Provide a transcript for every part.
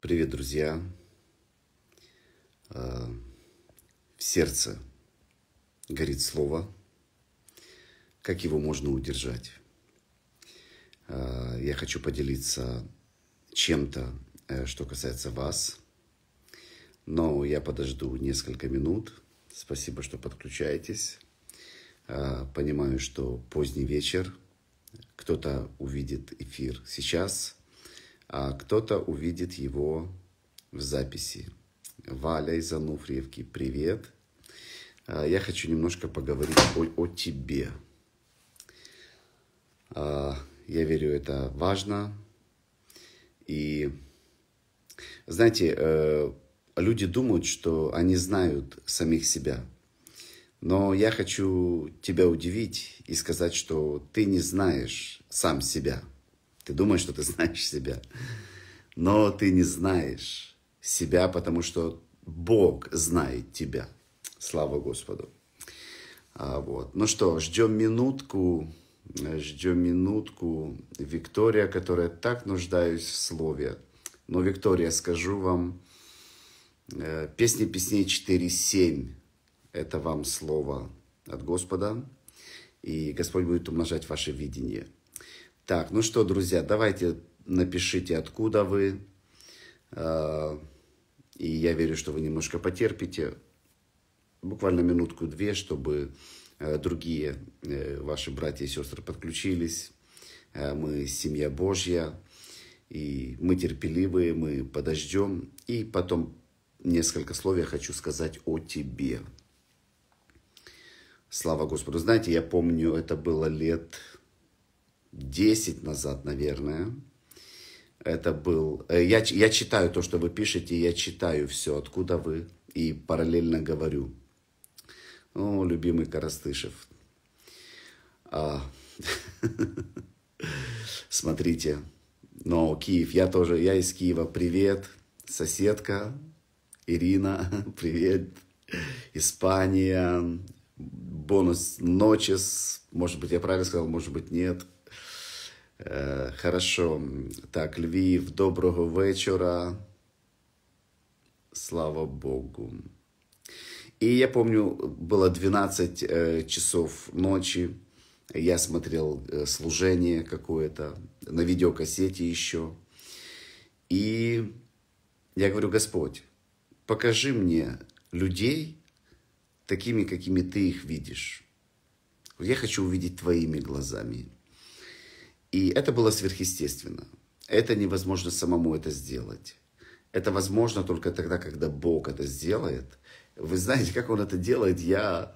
Привет, друзья! Э, в сердце горит слово. Как его можно удержать? Э, я хочу поделиться чем-то, э, что касается вас. Но я подожду несколько минут. Спасибо, что подключаетесь. Понимаю, что поздний вечер. Кто-то увидит эфир сейчас – а кто-то увидит его в записи. Валя из Ануфриевки, привет. А, я хочу немножко поговорить, Поль, о тебе. А, я верю, это важно. И, знаете, э, люди думают, что они знают самих себя. Но я хочу тебя удивить и сказать, что ты не знаешь сам себя. Ты думаешь, что ты знаешь себя, но ты не знаешь себя, потому что Бог знает тебя. Слава Господу. А, вот. Ну что, ждем минутку, ждем минутку. Виктория, которая так нуждаюсь в слове. Но, Виктория, скажу вам, э, песни песней 4.7 – это вам слово от Господа. И Господь будет умножать ваше видение – так, ну что, друзья, давайте напишите, откуда вы. А, и я верю, что вы немножко потерпите. Буквально минутку-две, чтобы э, другие э, ваши братья и сестры подключились. Э, мы семья Божья, и мы терпеливые, мы подождем. И потом несколько слов я хочу сказать о тебе. Слава Господу. Знаете, я помню, это было лет 10 назад, наверное. Это был... Э, я, я читаю то, что вы пишете, я читаю все, откуда вы, и параллельно говорю. О, любимый Коростышев. А. Смотрите. Но Киев, я тоже, я из Киева. Привет, соседка Ирина, привет, Испания, бонус ночи, может быть, я правильно сказал, может быть, нет – Хорошо. Так, Львів, доброго вечора. Слава Богу. И я помню, было 12 часов ночи. Я смотрел служение какое-то на видеокассете еще. И я говорю, Господь, покажи мне людей такими, какими ты их видишь. Я хочу увидеть твоими глазами. И это было сверхъестественно. Это невозможно самому это сделать. Это возможно только тогда, когда Бог это сделает. Вы знаете, как Он это делает? Я,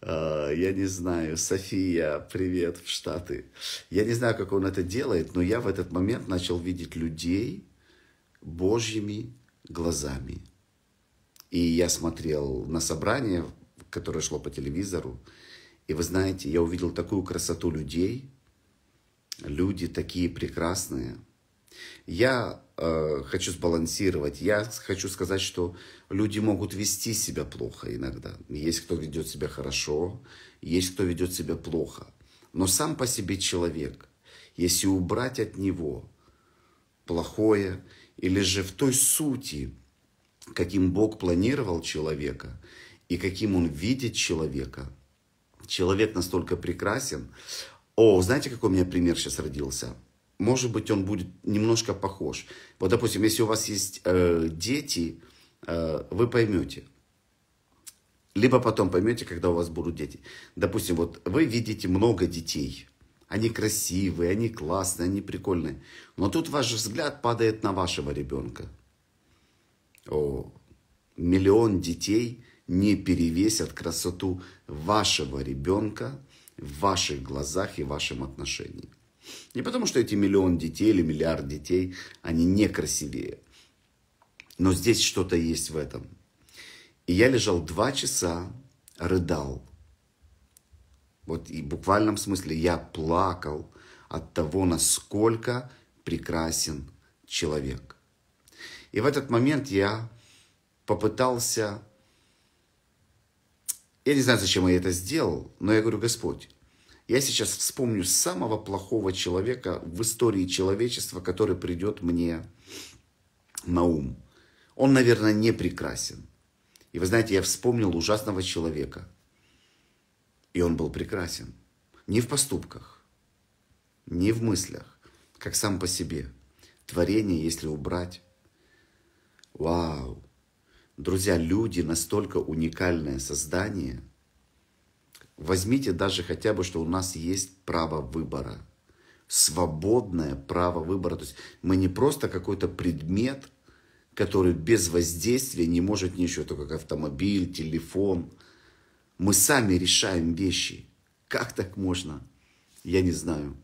э, я не знаю. София, привет в Штаты. Я не знаю, как Он это делает, но я в этот момент начал видеть людей Божьими глазами. И я смотрел на собрание, которое шло по телевизору. И вы знаете, я увидел такую красоту людей – Люди такие прекрасные. Я э, хочу сбалансировать. Я хочу сказать, что люди могут вести себя плохо иногда. Есть кто ведет себя хорошо, есть кто ведет себя плохо. Но сам по себе человек, если убрать от него плохое, или же в той сути, каким Бог планировал человека и каким Он видит человека, человек настолько прекрасен, о, знаете, какой у меня пример сейчас родился? Может быть, он будет немножко похож. Вот, допустим, если у вас есть э, дети, э, вы поймете. Либо потом поймете, когда у вас будут дети. Допустим, вот вы видите много детей. Они красивые, они классные, они прикольные. Но тут ваш взгляд падает на вашего ребенка. О, миллион детей не перевесят красоту вашего ребенка в ваших глазах и вашем отношении. Не потому, что эти миллион детей или миллиард детей, они не красивее. Но здесь что-то есть в этом. И я лежал два часа, рыдал. Вот и в буквальном смысле я плакал от того, насколько прекрасен человек. И в этот момент я попытался я не знаю, зачем я это сделал, но я говорю, Господь, я сейчас вспомню самого плохого человека в истории человечества, который придет мне на ум. Он, наверное, не прекрасен. И вы знаете, я вспомнил ужасного человека. И он был прекрасен. Не в поступках, не в мыслях, как сам по себе. Творение, если убрать. Вау! Друзья, люди настолько уникальное создание. Возьмите даже хотя бы, что у нас есть право выбора. Свободное право выбора. То есть мы не просто какой-то предмет, который без воздействия не может ничего, только как автомобиль, телефон. Мы сами решаем вещи. Как так можно? Я не знаю.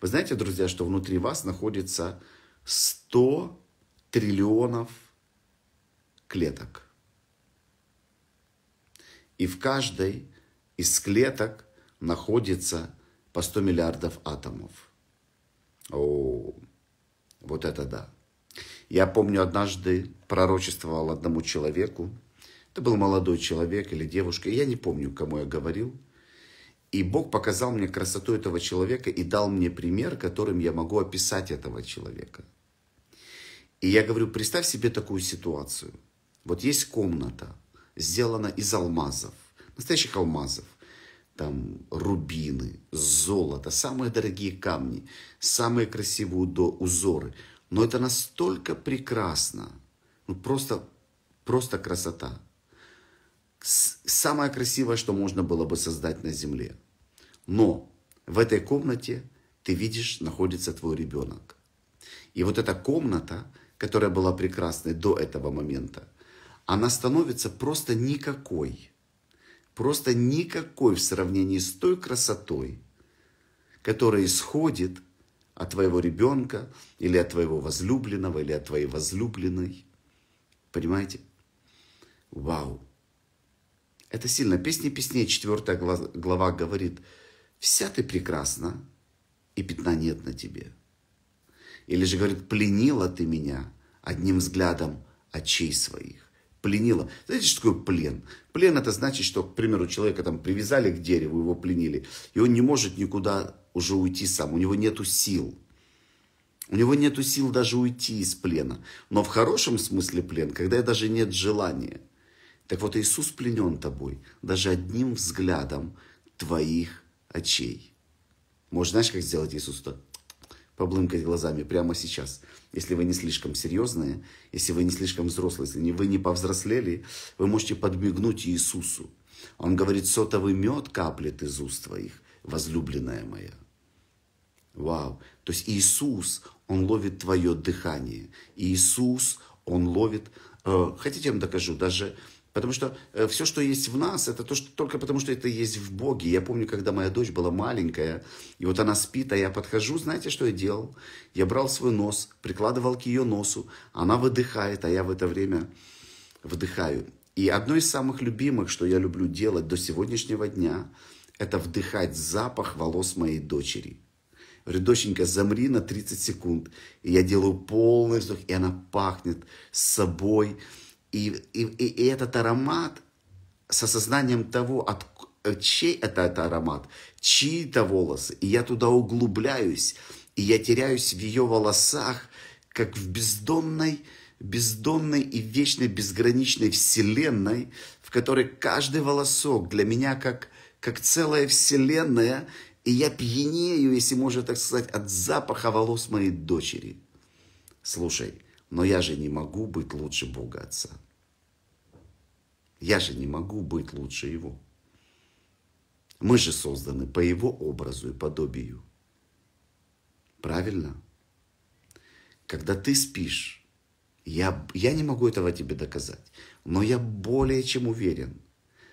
Вы знаете, друзья, что внутри вас находится 100 триллионов клеток. И в каждой из клеток находится по 100 миллиардов атомов. О, вот это да. Я помню, однажды пророчествовал одному человеку, это был молодой человек или девушка, я не помню, кому я говорил. И Бог показал мне красоту этого человека и дал мне пример, которым я могу описать этого человека. И я говорю, представь себе такую ситуацию – вот есть комната, сделана из алмазов, настоящих алмазов. Там рубины, золото, самые дорогие камни, самые красивые узоры. Но это настолько прекрасно, ну просто, просто красота. Самое красивое, что можно было бы создать на земле. Но в этой комнате ты видишь, находится твой ребенок. И вот эта комната, которая была прекрасной до этого момента, она становится просто никакой. Просто никакой в сравнении с той красотой, которая исходит от твоего ребенка или от твоего возлюбленного или от твоей возлюбленной. Понимаете? Вау! Это сильно. Песня песней, 4 глава говорит, вся ты прекрасна, и пятна нет на тебе. Или же говорит, пленила ты меня одним взглядом очей своих пленила. Знаете, что такое плен? Плен это значит, что, к примеру, человека там привязали к дереву, его пленили, и он не может никуда уже уйти сам, у него нету сил. У него нету сил даже уйти из плена. Но в хорошем смысле плен, когда даже нет желания. Так вот, Иисус пленен тобой даже одним взглядом твоих очей. Может, знаешь, как сделать Иисус-то? Поблымкать глазами прямо сейчас если вы не слишком серьезные, если вы не слишком взрослые, если вы не повзрослели, вы можете подмигнуть Иисусу. Он говорит, сотовый мед каплет из уст твоих, возлюбленная моя. Вау. То есть Иисус, Он ловит твое дыхание. Иисус, Он ловит... Э, хотите, я вам докажу, даже Потому что э, все, что есть в нас, это то, что только потому, что это есть в Боге. Я помню, когда моя дочь была маленькая, и вот она спит, а я подхожу, знаете, что я делал? Я брал свой нос, прикладывал к ее носу, она выдыхает, а я в это время вдыхаю. И одно из самых любимых, что я люблю делать до сегодняшнего дня, это вдыхать запах волос моей дочери. Говорю, доченька, замри на 30 секунд. И я делаю полный вздох, и она пахнет собой, и, и, и этот аромат с осознанием того, от, э, чей это, это аромат, чьи это волосы. И я туда углубляюсь, и я теряюсь в ее волосах, как в бездонной, бездонной и вечной безграничной вселенной, в которой каждый волосок для меня как, как целая вселенная, и я пьянею, если можно так сказать, от запаха волос моей дочери. Слушай, но я же не могу быть лучше Бога Отца. Я же не могу быть лучше его. Мы же созданы по его образу и подобию. Правильно? Когда ты спишь, я, я не могу этого тебе доказать, но я более чем уверен.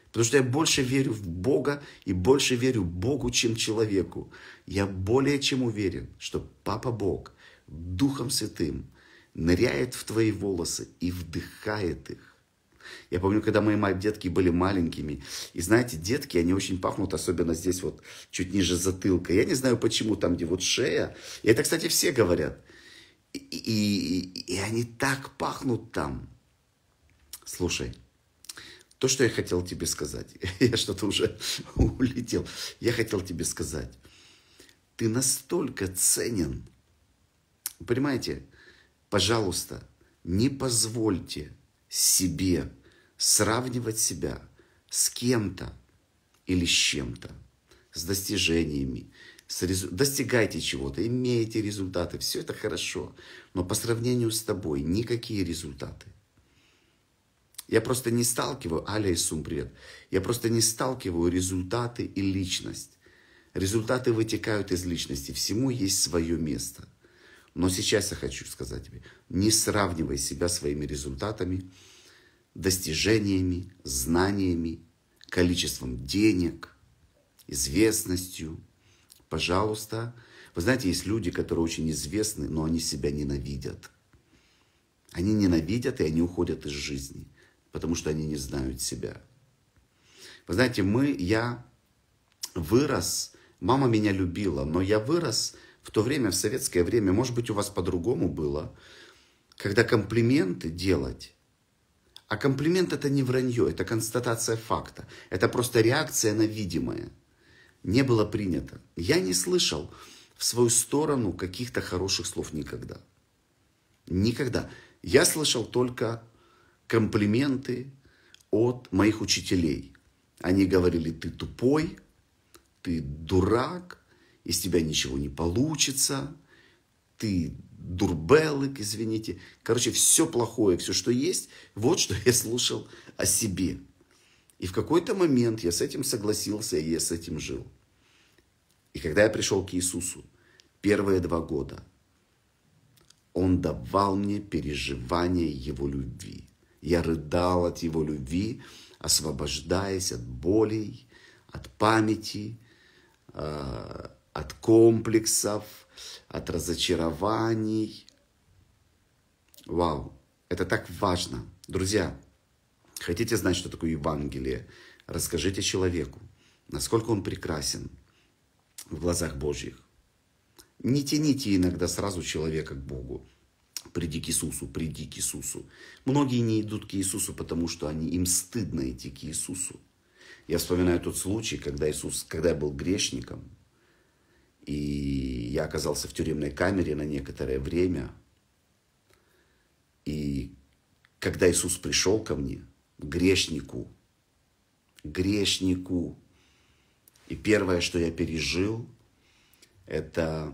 Потому что я больше верю в Бога и больше верю Богу, чем человеку. Я более чем уверен, что Папа Бог Духом Святым ныряет в твои волосы и вдыхает их. Я помню, когда мои детки были маленькими. И знаете, детки, они очень пахнут, особенно здесь вот чуть ниже затылка. Я не знаю почему, там где вот шея. И это, кстати, все говорят. И, и, и они так пахнут там. Слушай, то, что я хотел тебе сказать, я что-то уже улетел. Я хотел тебе сказать, ты настолько ценен. Понимаете, пожалуйста, не позвольте себе, сравнивать себя с кем-то или с чем-то, с достижениями. С резу... Достигайте чего-то, имеете результаты, все это хорошо. Но по сравнению с тобой никакие результаты. Я просто не сталкиваю, Аля и Сум, привет. Я просто не сталкиваю результаты и личность. Результаты вытекают из личности. Всему есть свое место – но сейчас я хочу сказать тебе, не сравнивай себя своими результатами, достижениями, знаниями, количеством денег, известностью. Пожалуйста. Вы знаете, есть люди, которые очень известны, но они себя ненавидят. Они ненавидят, и они уходят из жизни, потому что они не знают себя. Вы знаете, мы, я вырос, мама меня любила, но я вырос – в то время, в советское время, может быть, у вас по-другому было, когда комплименты делать, а комплимент это не вранье, это констатация факта, это просто реакция на видимое, не было принято. Я не слышал в свою сторону каких-то хороших слов никогда. Никогда. Я слышал только комплименты от моих учителей. Они говорили, ты тупой, ты дурак, из тебя ничего не получится, ты дурбелык, извините. Короче, все плохое, все, что есть, вот что я слушал о себе. И в какой-то момент я с этим согласился, и я с этим жил. И когда я пришел к Иисусу, первые два года, Он давал мне переживание Его любви. Я рыдал от Его любви, освобождаясь от болей, от памяти, а, от комплексов, от разочарований. Вау, это так важно. Друзья, хотите знать, что такое Евангелие? Расскажите человеку, насколько он прекрасен в глазах Божьих. Не тяните иногда сразу человека к Богу. Приди к Иисусу, приди к Иисусу. Многие не идут к Иисусу, потому что они, им стыдно идти к Иисусу. Я вспоминаю тот случай, когда Иисус, когда я был грешником, и я оказался в тюремной камере на некоторое время. И когда Иисус пришел ко мне, грешнику, грешнику, и первое, что я пережил, это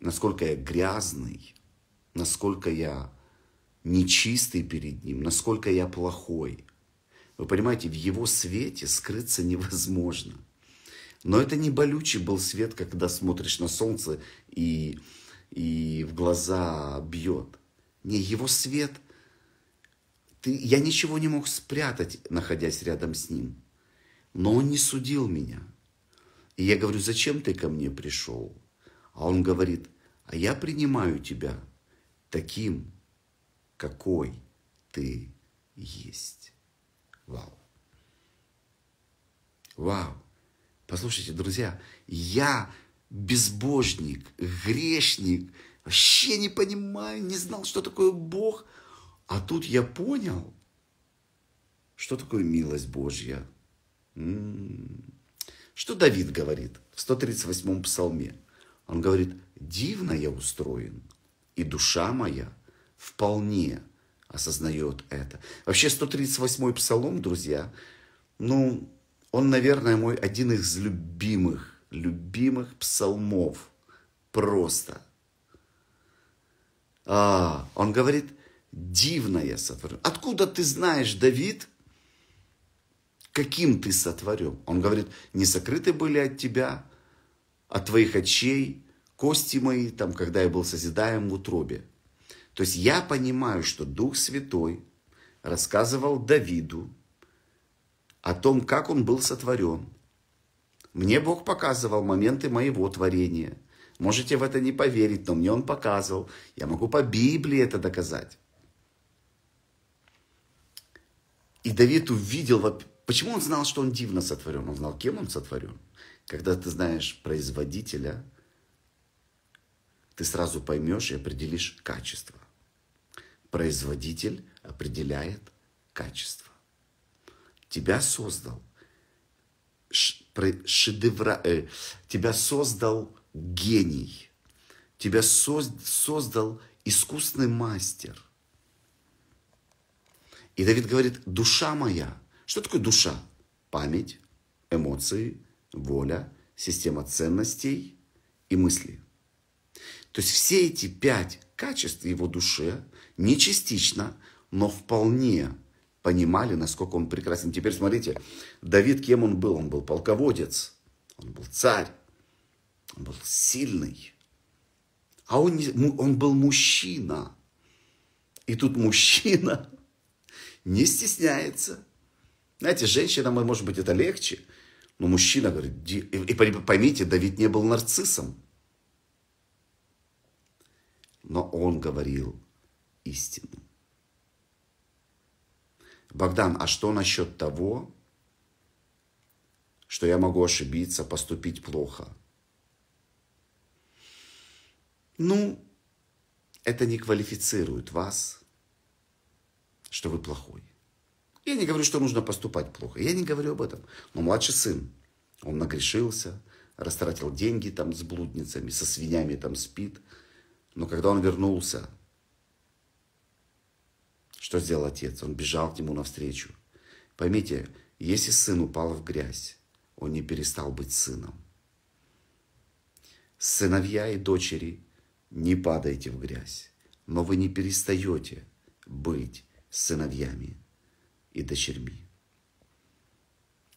насколько я грязный, насколько я нечистый перед Ним, насколько я плохой. Вы понимаете, в Его свете скрыться невозможно. Но это не болючий был свет, когда смотришь на солнце и, и в глаза бьет. Не, его свет. Ты, я ничего не мог спрятать, находясь рядом с ним. Но он не судил меня. И я говорю, зачем ты ко мне пришел? А он говорит, а я принимаю тебя таким, какой ты есть. Вау. Вау. Послушайте, друзья, я безбожник, грешник, вообще не понимаю, не знал, что такое Бог. А тут я понял, что такое милость Божья. М-м-м. Что Давид говорит в 138-м псалме? Он говорит, дивно я устроен, и душа моя вполне осознает это. Вообще 138-й псалом, друзья, ну, он, наверное, мой один из любимых, любимых псалмов. Просто. А, он говорит, дивное сотворен. Откуда ты знаешь, Давид, каким ты сотворен? Он говорит, не сокрыты были от тебя, от твоих очей, кости мои, там, когда я был созидаем в утробе. То есть я понимаю, что Дух Святой рассказывал Давиду, о том, как он был сотворен. Мне Бог показывал моменты моего творения. Можете в это не поверить, но мне Он показывал. Я могу по Библии это доказать. И Давид увидел, почему он знал, что он дивно сотворен. Он знал, кем он сотворен. Когда ты знаешь производителя, ты сразу поймешь и определишь качество. Производитель определяет качество тебя создал шедевра, э, тебя создал гений, тебя со, создал искусный мастер. И Давид говорит, душа моя. Что такое душа? Память, эмоции, воля, система ценностей и мысли. То есть все эти пять качеств его душе не частично, но вполне понимали, насколько он прекрасен. Теперь смотрите, Давид кем он был? Он был полководец, он был царь, он был сильный, а он, он был мужчина. И тут мужчина не стесняется. Знаете, женщина, может быть, это легче, но мужчина говорит, и поймите, Давид не был нарциссом. Но он говорил истину. Богдан, а что насчет того, что я могу ошибиться, поступить плохо? Ну, это не квалифицирует вас, что вы плохой. Я не говорю, что нужно поступать плохо. Я не говорю об этом. Но младший сын, он нагрешился, растратил деньги там с блудницами, со свинями там спит. Но когда он вернулся, что сделал отец? Он бежал к нему навстречу. Поймите, если сын упал в грязь, он не перестал быть сыном. Сыновья и дочери, не падайте в грязь, но вы не перестаете быть сыновьями и дочерьми.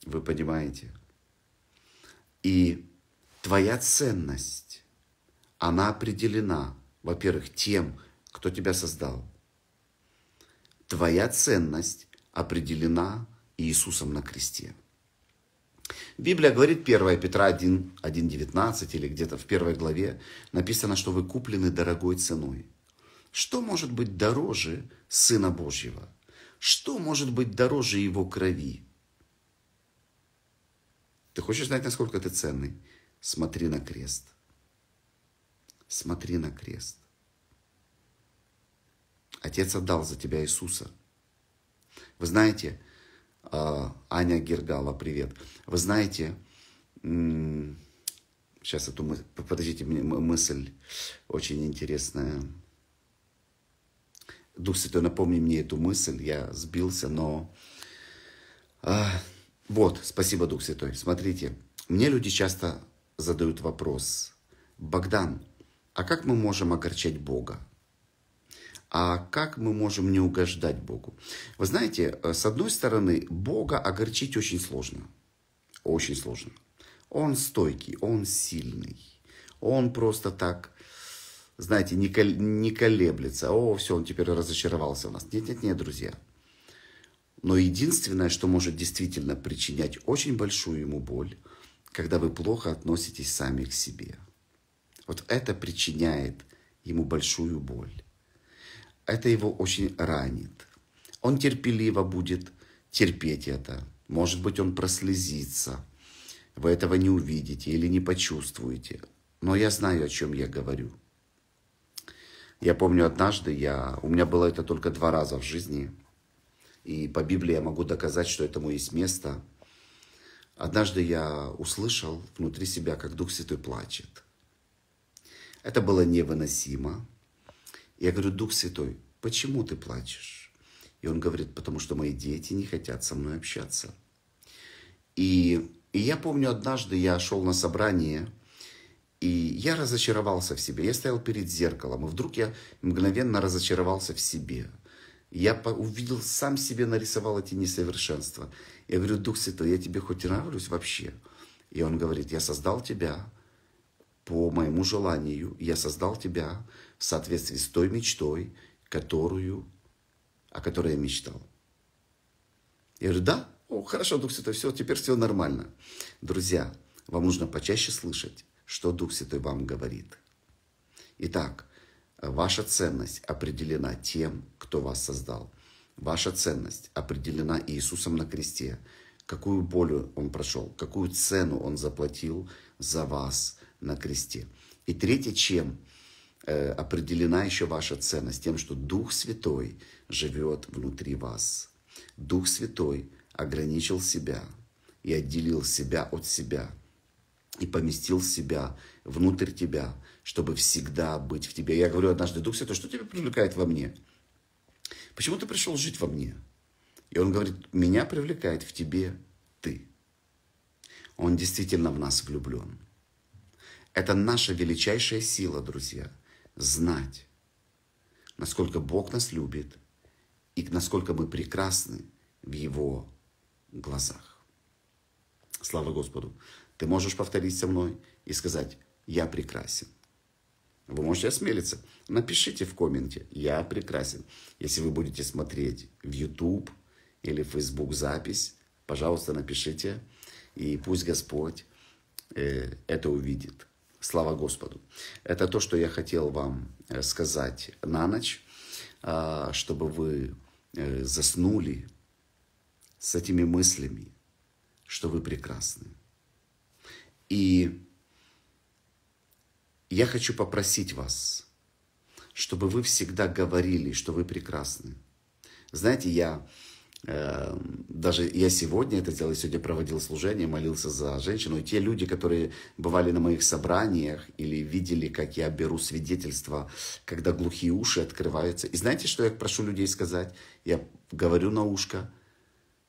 Вы понимаете? И твоя ценность, она определена, во-первых, тем, кто тебя создал – Твоя ценность определена Иисусом на кресте. Библия говорит 1 Петра 1.19 или где-то в первой главе написано, что вы куплены дорогой ценой. Что может быть дороже Сына Божьего? Что может быть дороже Его крови? Ты хочешь знать, насколько ты ценный? Смотри на крест. Смотри на крест. Отец отдал за тебя Иисуса. Вы знаете, а, Аня Гергала, привет. Вы знаете, сейчас эту мысль, подождите, мысль очень интересная. Дух Святой, напомни мне эту мысль, я сбился, но... А, вот, спасибо, Дух Святой. Смотрите, мне люди часто задают вопрос, Богдан, а как мы можем огорчать Бога? А как мы можем не угождать Богу? Вы знаете, э, с одной стороны, Бога огорчить очень сложно. Очень сложно. Он стойкий, он сильный. Он просто так, знаете, не, кол- не колеблется. О, все, он теперь разочаровался в нас. Нет-нет-нет, друзья. Но единственное, что может действительно причинять очень большую ему боль, когда вы плохо относитесь сами к себе. Вот это причиняет ему большую боль это его очень ранит. Он терпеливо будет терпеть это. Может быть, он прослезится. Вы этого не увидите или не почувствуете. Но я знаю, о чем я говорю. Я помню однажды, я, у меня было это только два раза в жизни. И по Библии я могу доказать, что этому есть место. Однажды я услышал внутри себя, как Дух Святой плачет. Это было невыносимо. Я говорю, Дух Святой, почему ты плачешь? И он говорит, потому что мои дети не хотят со мной общаться. И, и я помню, однажды я шел на собрание, и я разочаровался в себе. Я стоял перед зеркалом, и вдруг я мгновенно разочаровался в себе. Я увидел, сам себе нарисовал эти несовершенства. Я говорю, Дух Святой, я тебе хоть нравлюсь вообще? И он говорит, я создал тебя по моему желанию, я создал тебя в соответствии с той мечтой, которую, о которой я мечтал. Я говорю, да, о, хорошо, Дух Святой, все, теперь все нормально. Друзья, вам нужно почаще слышать, что Дух Святой вам говорит. Итак, ваша ценность определена тем, кто вас создал. Ваша ценность определена Иисусом на кресте. Какую боль Он прошел, какую цену Он заплатил за вас на кресте. И третье, чем Э, определена еще ваша ценность тем, что Дух Святой живет внутри вас. Дух Святой ограничил себя и отделил себя от себя и поместил себя внутрь тебя, чтобы всегда быть в тебе. Я говорю однажды, Дух Святой, что тебя привлекает во мне? Почему ты пришел жить во мне? И он говорит, меня привлекает в тебе ты. Он действительно в нас влюблен. Это наша величайшая сила, друзья знать, насколько Бог нас любит и насколько мы прекрасны в Его глазах. Слава Господу! Ты можешь повторить со мной и сказать «Я прекрасен». Вы можете осмелиться. Напишите в комменте «Я прекрасен». Если вы будете смотреть в YouTube или в Facebook запись, пожалуйста, напишите. И пусть Господь э, это увидит. Слава Господу. Это то, что я хотел вам э, сказать на ночь, а, чтобы вы э, заснули с этими мыслями, что вы прекрасны. И я хочу попросить вас, чтобы вы всегда говорили, что вы прекрасны. Знаете, я Эм, даже я сегодня это делал, я сегодня проводил служение, молился за женщину. И те люди, которые бывали на моих собраниях или видели, как я беру свидетельство, когда глухие уши открываются. И знаете, что я прошу людей сказать? Я говорю на ушко,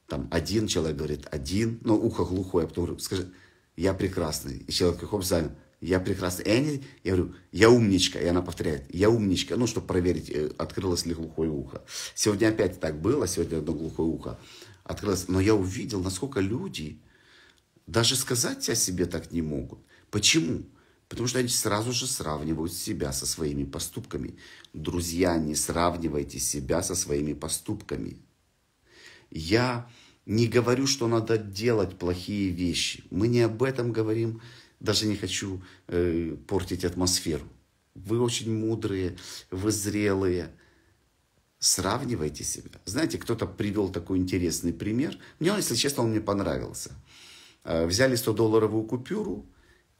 там один человек говорит, один, но ухо глухое, а потом говорю, скажи, я прекрасный. И человек, как занял я прекрасно. И они, я говорю, я умничка. И она повторяет, я умничка. Ну, чтобы проверить, э, открылось ли глухое ухо. Сегодня опять так было, сегодня одно глухое ухо открылось. Но я увидел, насколько люди даже сказать о себе так не могут. Почему? Потому что они сразу же сравнивают себя со своими поступками. Друзья, не сравнивайте себя со своими поступками. Я не говорю, что надо делать плохие вещи. Мы не об этом говорим даже не хочу э, портить атмосферу. Вы очень мудрые, вы зрелые. Сравнивайте себя. Знаете, кто-то привел такой интересный пример. Мне он, если честно, он мне понравился. Э, взяли 100-долларовую купюру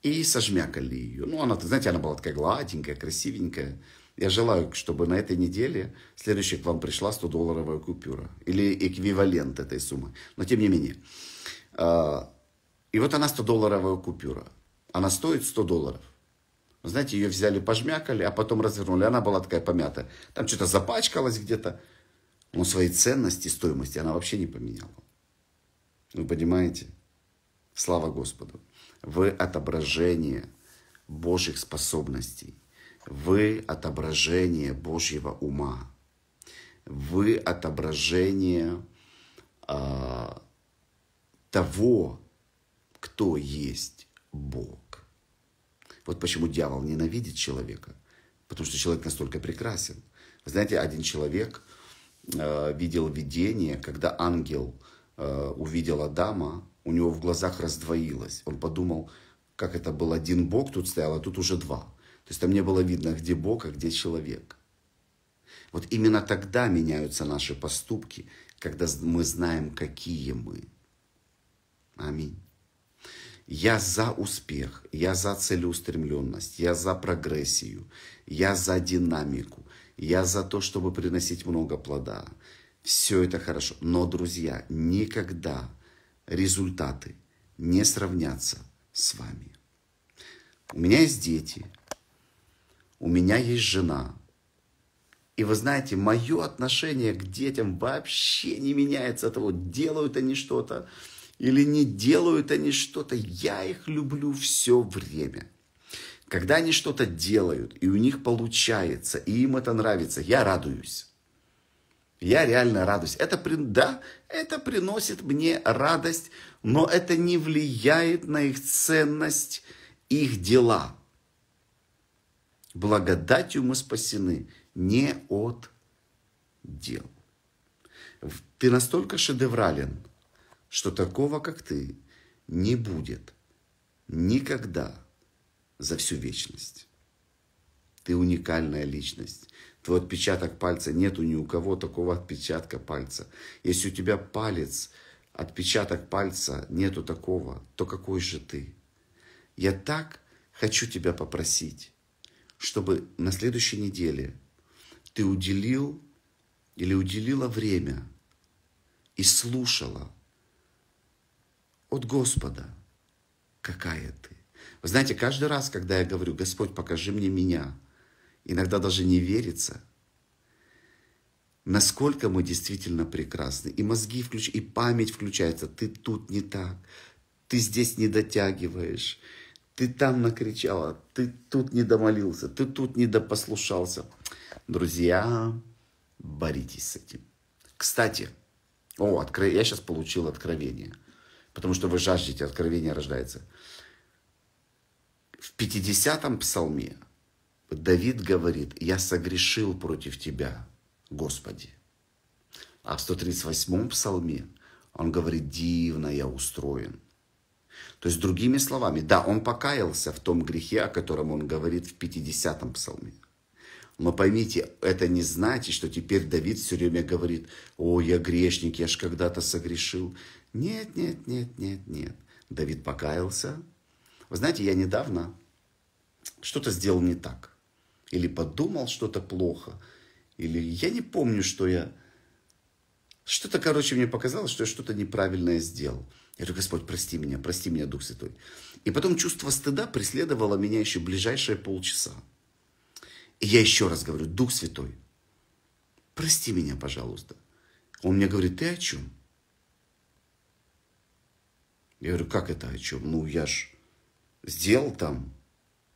и сожмякали ее. Ну, она, знаете, она была такая гладенькая, красивенькая. Я желаю, чтобы на этой неделе следующей к вам пришла 100-долларовая купюра. Или эквивалент этой суммы. Но тем не менее. Э, и вот она 100-долларовая купюра. Она стоит 100 долларов. знаете, ее взяли, пожмякали, а потом развернули. Она была такая помятая. Там что-то запачкалась где-то. Но свои ценности, стоимости она вообще не поменяла. Вы понимаете? Слава Господу. Вы отображение Божьих способностей. Вы отображение Божьего ума. Вы отображение э, того, кто есть Бог. Вот почему дьявол ненавидит человека, потому что человек настолько прекрасен. Вы знаете, один человек э, видел видение, когда ангел э, увидел Адама, у него в глазах раздвоилось. Он подумал, как это был один Бог тут стоял, а тут уже два. То есть там не было видно, где Бог, а где человек. Вот именно тогда меняются наши поступки, когда мы знаем, какие мы. Аминь. Я за успех, я за целеустремленность, я за прогрессию, я за динамику, я за то, чтобы приносить много плода. Все это хорошо. Но, друзья, никогда результаты не сравнятся с вами. У меня есть дети, у меня есть жена. И вы знаете, мое отношение к детям вообще не меняется от того, делают они что-то, или не делают они что-то, я их люблю все время. Когда они что-то делают, и у них получается, и им это нравится, я радуюсь. Я реально радуюсь. Это, да, это приносит мне радость, но это не влияет на их ценность, их дела. Благодатью мы спасены не от дел. Ты настолько шедеврален, что такого, как ты, не будет никогда за всю вечность. Ты уникальная личность. Твой отпечаток пальца нету ни у кого такого отпечатка пальца. Если у тебя палец, отпечаток пальца нету такого, то какой же ты? Я так хочу тебя попросить, чтобы на следующей неделе ты уделил или уделила время и слушала – от Господа, какая ты. Вы знаете, каждый раз, когда я говорю, Господь, покажи мне меня, иногда даже не верится, насколько мы действительно прекрасны. И мозги включаются, и память включается. Ты тут не так, ты здесь не дотягиваешь, ты там накричала, ты тут не домолился, ты тут не допослушался. Друзья, боритесь с этим. Кстати, о, откро... я сейчас получил откровение – потому что вы жаждете, откровение рождается. В 50-м псалме Давид говорит, я согрешил против Тебя, Господи. А в 138-м псалме он говорит, дивно я устроен. То есть, другими словами, да, он покаялся в том грехе, о котором он говорит в 50-м псалме. Но поймите, это не значит, что теперь Давид все время говорит, о, я грешник, я ж когда-то согрешил. Нет, нет, нет, нет, нет. Давид покаялся. Вы знаете, я недавно что-то сделал не так. Или подумал что-то плохо. Или я не помню, что я... Что-то, короче, мне показалось, что я что-то неправильное сделал. Я говорю, Господь, прости меня, прости меня, Дух Святой. И потом чувство стыда преследовало меня еще ближайшие полчаса. И я еще раз говорю, Дух Святой, прости меня, пожалуйста. Он мне говорит, ты о чем? Я говорю, как это о чем? Ну, я ж сделал там,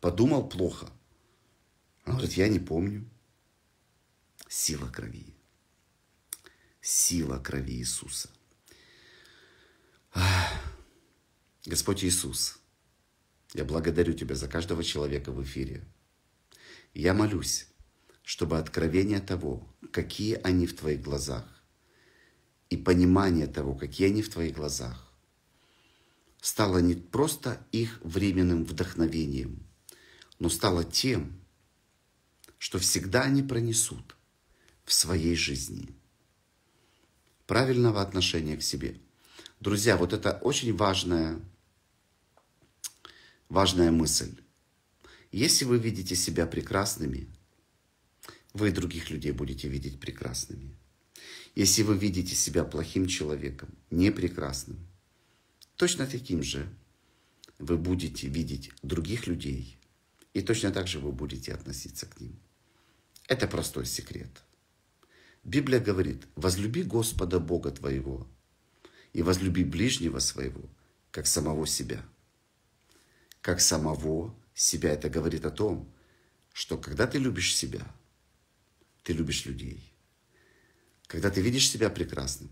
подумал плохо. Она говорит, я не помню. Сила крови. Сила крови Иисуса. Господь Иисус, я благодарю Тебя за каждого человека в эфире. Я молюсь, чтобы откровение того, какие они в Твоих глазах, и понимание того, какие они в Твоих глазах, стало не просто их временным вдохновением, но стало тем, что всегда они пронесут в своей жизни. Правильного отношения к себе. Друзья, вот это очень важная, важная мысль. Если вы видите себя прекрасными, вы других людей будете видеть прекрасными. Если вы видите себя плохим человеком, непрекрасным, Точно таким же вы будете видеть других людей, и точно так же вы будете относиться к ним. Это простой секрет. Библия говорит, возлюби Господа Бога твоего и возлюби ближнего своего, как самого себя. Как самого себя это говорит о том, что когда ты любишь себя, ты любишь людей. Когда ты видишь себя прекрасным,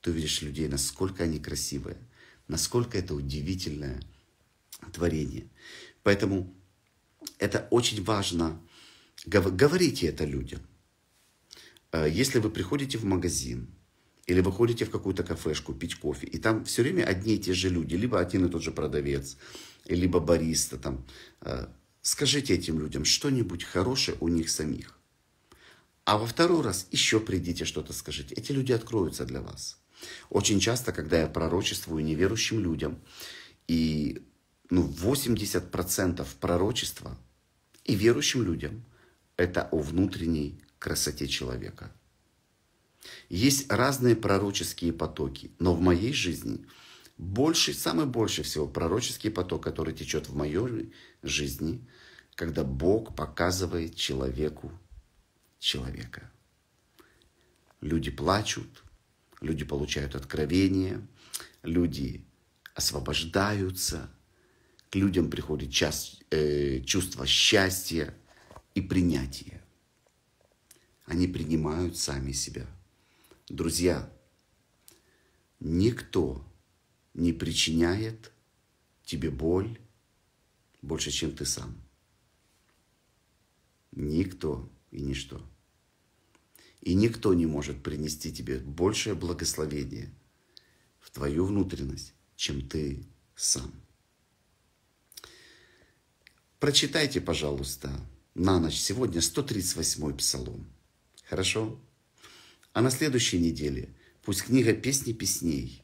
ты видишь людей, насколько они красивые – Насколько это удивительное творение. Поэтому это очень важно. Говорите это людям. А, если вы приходите в магазин, или вы ходите в какую-то кафешку пить кофе, и там все время одни и те же люди, либо один и тот же продавец, либо бариста там. А, скажите этим людям что-нибудь хорошее у них самих. А во второй раз еще придите что-то скажите. Эти люди откроются для вас. Очень часто, когда я пророчествую неверующим людям, и ну, 80% пророчества и верующим людям – это о внутренней красоте человека. Есть разные пророческие потоки, но в моей жизни больше, самый больше всего пророческий поток, который течет в моей жизни, когда Бог показывает человеку человека. Люди плачут, люди получают откровения, люди освобождаются, к людям приходит час, э, чувство счастья и принятия. Они принимают сами себя. Друзья, никто не причиняет тебе боль больше, чем ты сам. Никто и ничто и никто не может принести тебе большее благословение в твою внутренность, чем ты сам. Прочитайте, пожалуйста, на ночь сегодня 138-й псалом. Хорошо? А на следующей неделе пусть книга «Песни песней»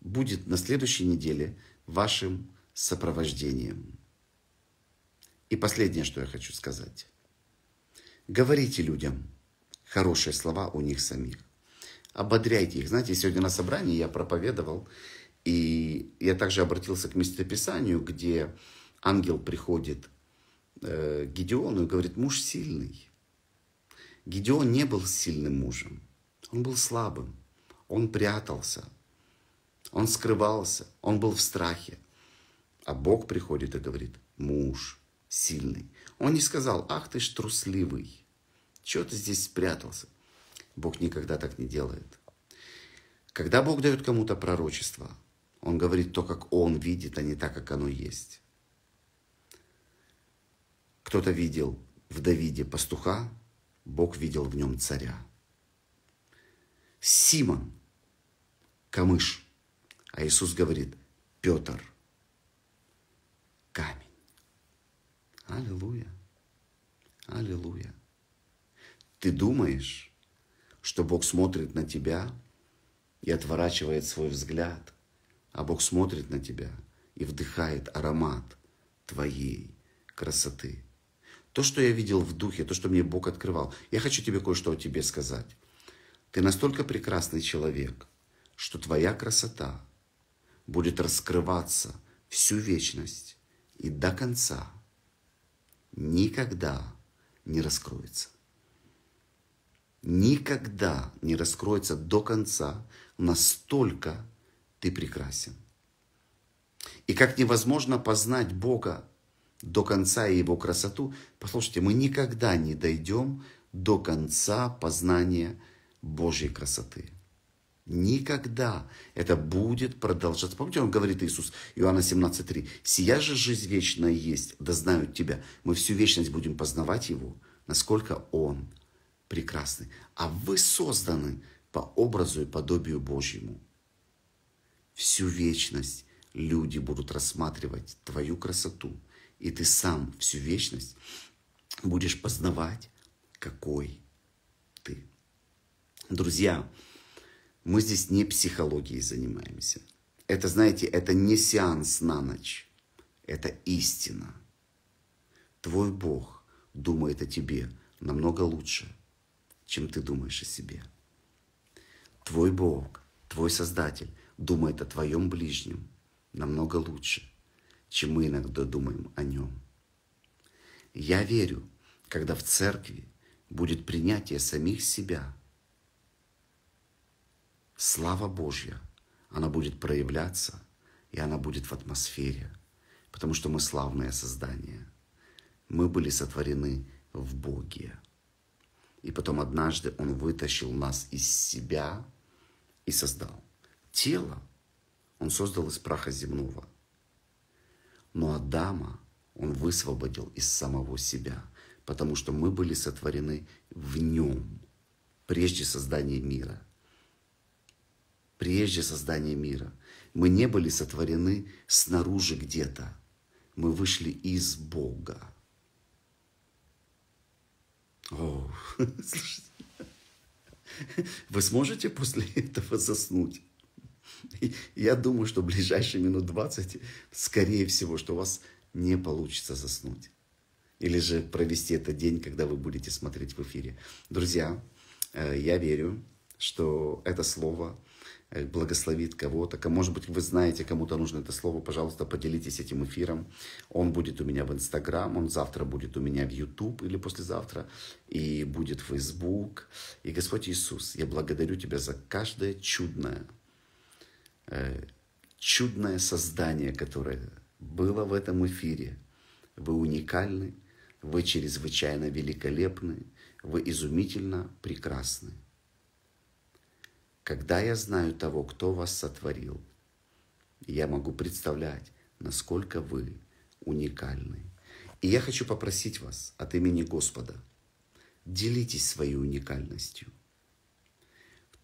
будет на следующей неделе вашим сопровождением. И последнее, что я хочу сказать. Говорите людям – хорошие слова у них самих. Ободряйте их. Знаете, сегодня на собрании я проповедовал, и я также обратился к местописанию, где ангел приходит э, к Гедеону и говорит, муж сильный. Гедеон не был сильным мужем. Он был слабым. Он прятался. Он скрывался. Он был в страхе. А Бог приходит и говорит, муж сильный. Он не сказал, ах ты ж трусливый. Чего ты здесь спрятался? Бог никогда так не делает. Когда Бог дает кому-то пророчество, Он говорит то, как Он видит, а не так, как оно есть. Кто-то видел в Давиде пастуха, Бог видел в нем царя. Симон, камыш, а Иисус говорит, Петр, камень. Аллилуйя, аллилуйя. Ты думаешь, что Бог смотрит на тебя и отворачивает свой взгляд, а Бог смотрит на тебя и вдыхает аромат твоей красоты. То, что я видел в духе, то, что мне Бог открывал, я хочу тебе кое-что о тебе сказать. Ты настолько прекрасный человек, что твоя красота будет раскрываться всю вечность и до конца никогда не раскроется никогда не раскроется до конца, настолько ты прекрасен. И как невозможно познать Бога до конца и Его красоту, послушайте, мы никогда не дойдем до конца познания Божьей красоты. Никогда это будет продолжаться. Помните, он говорит Иисус, Иоанна 17,3, «Сия же жизнь вечная есть, да знают тебя». Мы всю вечность будем познавать Его, насколько Он прекрасны, а вы созданы по образу и подобию Божьему. Всю вечность люди будут рассматривать твою красоту, и ты сам всю вечность будешь познавать, какой ты. Друзья, мы здесь не психологией занимаемся. Это, знаете, это не сеанс на ночь. Это истина. Твой Бог думает о тебе намного лучше, чем ты думаешь о себе. Твой Бог, твой Создатель думает о твоем ближнем намного лучше, чем мы иногда думаем о нем. Я верю, когда в церкви будет принятие самих себя, слава Божья, она будет проявляться, и она будет в атмосфере, потому что мы славное создание. Мы были сотворены в Боге. И потом однажды Он вытащил нас из себя и создал. Тело Он создал из праха земного. Но Адама Он высвободил из самого себя, потому что мы были сотворены в Нем, прежде создания мира. Прежде создания мира. Мы не были сотворены снаружи где-то. Мы вышли из Бога. О, слушайте, вы сможете после этого заснуть? Я думаю, что ближайшие минут 20, скорее всего, что у вас не получится заснуть. Или же провести этот день, когда вы будете смотреть в эфире. Друзья, э, я верю, что это слово Э, благословит кого-то. Может быть, вы знаете, кому-то нужно это слово, пожалуйста, поделитесь этим эфиром. Он будет у меня в Инстаграм, он завтра будет у меня в Ютуб или послезавтра, и будет в Фейсбук. И Господь Иисус, я благодарю Тебя за каждое чудное, э, чудное создание, которое было в этом эфире. Вы уникальны, вы чрезвычайно великолепны, вы изумительно прекрасны. Когда я знаю того, кто вас сотворил, я могу представлять, насколько вы уникальны. И я хочу попросить вас от имени Господа, делитесь своей уникальностью.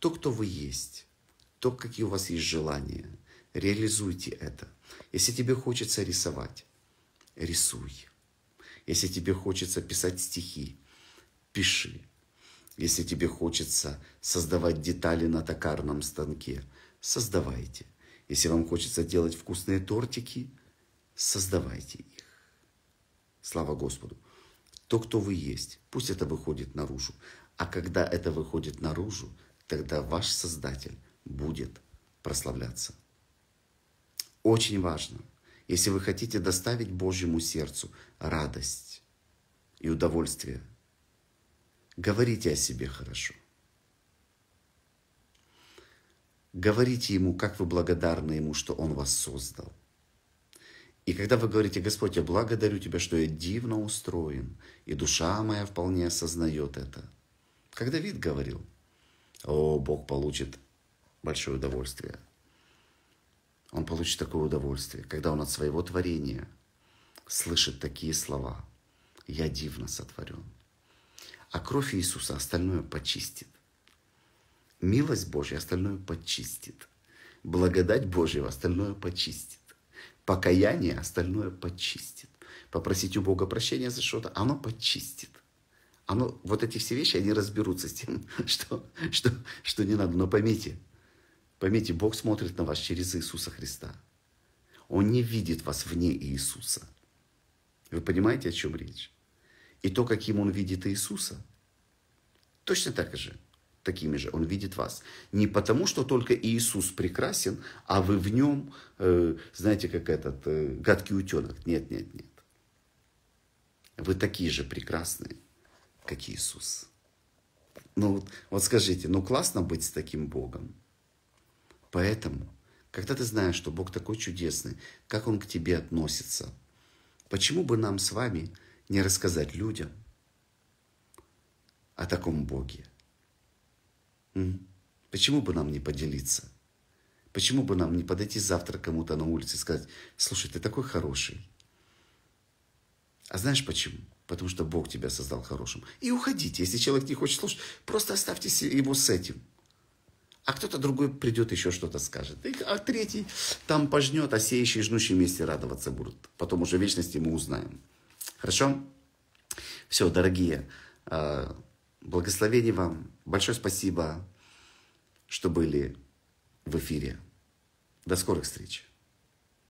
То, кто вы есть, то, какие у вас есть желания, реализуйте это. Если тебе хочется рисовать, рисуй. Если тебе хочется писать стихи, пиши. Если тебе хочется создавать детали на токарном станке, создавайте. Если вам хочется делать вкусные тортики, создавайте их. Слава Господу. То, кто вы есть, пусть это выходит наружу. А когда это выходит наружу, тогда ваш Создатель будет прославляться. Очень важно, если вы хотите доставить Божьему сердцу радость и удовольствие – Говорите о себе хорошо. Говорите ему, как вы благодарны ему, что он вас создал. И когда вы говорите, Господь, я благодарю Тебя, что я дивно устроен, и душа моя вполне осознает это. Как Давид говорил, о, Бог получит большое удовольствие. Он получит такое удовольствие, когда он от своего творения слышит такие слова. Я дивно сотворен а кровь Иисуса остальное почистит. Милость Божья остальное почистит. Благодать Божья остальное почистит. Покаяние остальное почистит. Попросить у Бога прощения за что-то, оно почистит. Оно, вот эти все вещи, они разберутся с тем, что, что, что не надо. Но поймите, поймите, Бог смотрит на вас через Иисуса Христа. Он не видит вас вне Иисуса. Вы понимаете, о чем речь? и то, каким он видит Иисуса. Точно так же, такими же он видит вас. Не потому, что только Иисус прекрасен, а вы в нем, э, знаете, как этот э, гадкий утенок. Нет, нет, нет. Вы такие же прекрасные, как Иисус. Ну вот, вот скажите, ну классно быть с таким Богом. Поэтому, когда ты знаешь, что Бог такой чудесный, как Он к тебе относится, почему бы нам с вами не рассказать людям о таком Боге? Почему бы нам не поделиться? Почему бы нам не подойти завтра кому-то на улице и сказать, слушай, ты такой хороший. А знаешь почему? Потому что Бог тебя создал хорошим. И уходите, если человек не хочет слушать, просто оставьте его с этим. А кто-то другой придет, еще что-то скажет. А третий там пожнет, а сеющие и жнущие вместе радоваться будут. Потом уже в вечности мы узнаем. Хорошо? Все, дорогие, а, благословений вам. Большое спасибо, что были в эфире. До скорых встреч.